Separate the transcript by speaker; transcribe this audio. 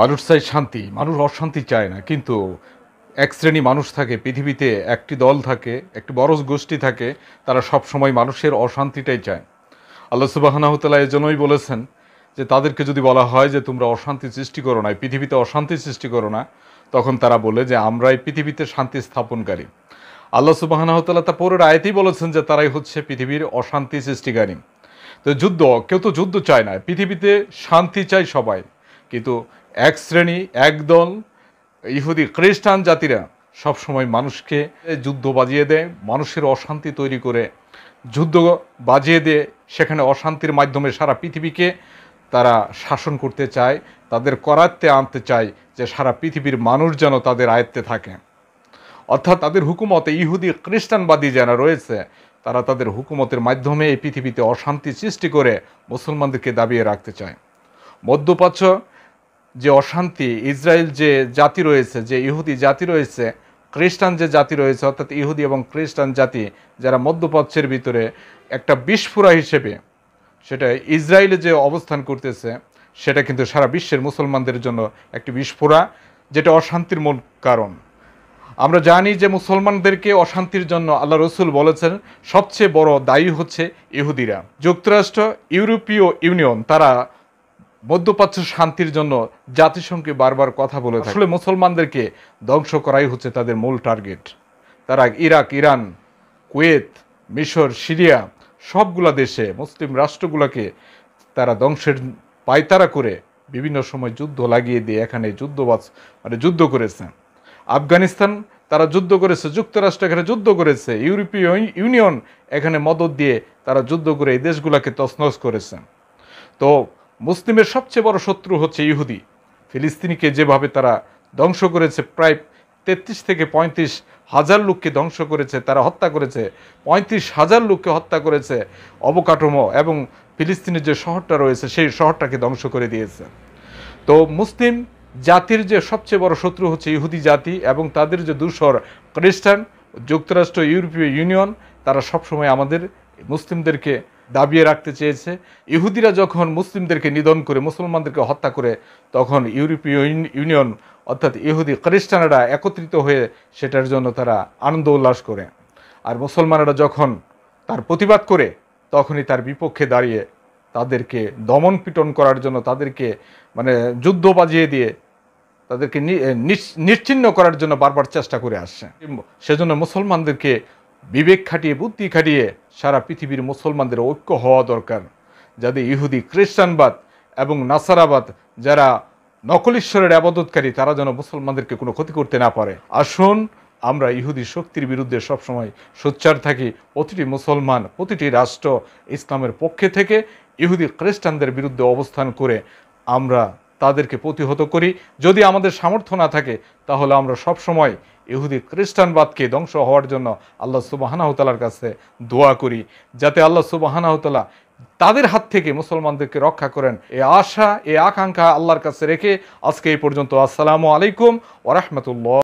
Speaker 1: মানুষ চাই শান্তি মানুষ অশান্তি চায় না কিন্তু এক শ্রেণী মানুষ থাকে পৃথিবীতে একটি দল থাকে একটি বড় গোষ্ঠী থাকে তারা সব সময় মানুষের অশান্তিটাই চায় আল্লাহ সুবাহানাহতালা এজন্যই বলেছেন যে তাদেরকে যদি বলা হয় যে তোমরা অশান্তি সৃষ্টি করো না পৃথিবীতে অশান্তি সৃষ্টি করো না তখন তারা বলে যে আমরাই পৃথিবীতে শান্তি স্থাপনকারী আল্লাহ সুবাহানাহতালা তা পরের আয়তেই বলেছেন যে তারাই হচ্ছে পৃথিবীর অশান্তি সৃষ্টিকারী তো যুদ্ধ কেউ তো যুদ্ধ চায় না পৃথিবীতে শান্তি চাই সবাই কিন্তু এক শ্রেণী একদল ইহুদি খ্রিস্টান জাতিরা সবসময় মানুষকে যুদ্ধ বাজিয়ে দেয় মানুষের অশান্তি তৈরি করে যুদ্ধ বাজিয়ে দিয়ে সেখানে অশান্তির মাধ্যমে সারা পৃথিবীকে তারা শাসন করতে চায় তাদের করাত্তে আনতে চায় যে সারা পৃথিবীর মানুষ যেন তাদের আয়ত্তে থাকে অর্থাৎ তাদের হুকুমতে ইহুদি খ্রিস্টানবাদী যারা রয়েছে তারা তাদের হুকুমতের মাধ্যমে এই পৃথিবীতে অশান্তি সৃষ্টি করে মুসলমানদেরকে দাবিয়ে রাখতে চায় মধ্যপ্রাচ্য যে অশান্তি ইসরায়েল যে জাতি রয়েছে যে ইহুদি জাতি রয়েছে খ্রিস্টান যে জাতি রয়েছে অর্থাৎ ইহুদি এবং খ্রিস্টান জাতি যারা মধ্যপ্রাচ্যের ভিতরে একটা বিস্ফোরা হিসেবে সেটা ইসরায়েলে যে অবস্থান করতেছে সেটা কিন্তু সারা বিশ্বের মুসলমানদের জন্য একটি বিস্ফোরা যেটা অশান্তির মূল কারণ আমরা জানি যে মুসলমানদেরকে অশান্তির জন্য আল্লাহ রসুল বলেছেন সবচেয়ে বড় দায়ী হচ্ছে ইহুদিরা যুক্তরাষ্ট্র ইউরোপীয় ইউনিয়ন তারা মধ্যপ্রাচ্য শান্তির জন্য জাতিসংঘে বারবার কথা বলে আসলে মুসলমানদেরকে ধ্বংস করাই হচ্ছে তাদের মূল টার্গেট তারা ইরাক ইরান কুয়েত মিশর সিরিয়া সবগুলা দেশে মুসলিম রাষ্ট্রগুলোকে তারা ধ্বংসের পায়তারা করে বিভিন্ন সময় যুদ্ধ লাগিয়ে দিয়ে এখানে যুদ্ধবাজ মানে যুদ্ধ করেছে আফগানিস্তান তারা যুদ্ধ করেছে যুক্তরাষ্ট্র এখানে যুদ্ধ করেছে ইউরোপীয় ইউনিয়ন এখানে মদত দিয়ে তারা যুদ্ধ করে এই দেশগুলোকে তছনছ করেছে তো মুসলিমের সবচেয়ে বড় শত্রু হচ্ছে ইহুদি ফিলিস্তিনিকে যেভাবে তারা ধ্বংস করেছে প্রায় তেত্রিশ থেকে পঁয়ত্রিশ হাজার লোককে ধ্বংস করেছে তারা হত্যা করেছে পঁয়ত্রিশ হাজার লোককে হত্যা করেছে অবকাঠামো এবং ফিলিস্তিনের যে শহরটা রয়েছে সেই শহরটাকে ধ্বংস করে দিয়েছে তো মুসলিম জাতির যে সবচেয়ে বড় শত্রু হচ্ছে ইহুদি জাতি এবং তাদের যে দুশর খ্রিস্টান যুক্তরাষ্ট্র ইউরোপীয় ইউনিয়ন তারা সবসময় আমাদের মুসলিমদেরকে দাবিয়ে রাখতে চেয়েছে ইহুদিরা যখন মুসলিমদেরকে নিধন করে মুসলমানদেরকে হত্যা করে তখন ইউরোপীয় ইউনিয়ন অর্থাৎ ইহুদি খ্রিস্টানরা একত্রিত হয়ে সেটার জন্য তারা আনন্দ উল্লাস করে আর মুসলমানরা যখন তার প্রতিবাদ করে তখনই তার বিপক্ষে দাঁড়িয়ে তাদেরকে দমন পিটন করার জন্য তাদেরকে মানে যুদ্ধ বাজিয়ে দিয়ে তাদেরকে নিশ্চিন্ন করার জন্য বারবার চেষ্টা করে আসছে সেজন্য মুসলমানদেরকে বিবেক খাটিয়ে বুদ্ধি খাটিয়ে সারা পৃথিবীর মুসলমানদের ঐক্য হওয়া দরকার যাতে ইহুদি খ্রিস্টানবাদ এবং নাসারাবাদ যারা নকলেশ্বরের ঈশ্বরের আবাদতকারী তারা যেন মুসলমানদেরকে কোনো ক্ষতি করতে না পারে আসুন আমরা ইহুদি শক্তির বিরুদ্ধে সবসময় সোচ্চার থাকি প্রতিটি মুসলমান প্রতিটি রাষ্ট্র ইসলামের পক্ষে থেকে ইহুদি খ্রিস্টানদের বিরুদ্ধে অবস্থান করে আমরা তাদেরকে প্রতিহত করি যদি আমাদের সামর্থ্য না থাকে তাহলে আমরা সবসময় ইহুদি খ্রিস্টানবাদকে ধ্বংস হওয়ার জন্য আল্লাহ সুবাহানাহতালার কাছে দোয়া করি যাতে আল্লাহ সুবাহানাহতালা তাদের হাত থেকে মুসলমানদেরকে রক্ষা করেন এ আশা এ আকাঙ্ক্ষা আল্লাহর কাছে রেখে আজকে এই পর্যন্ত আসসালামু আলাইকুম ওরহমতুল্লাহ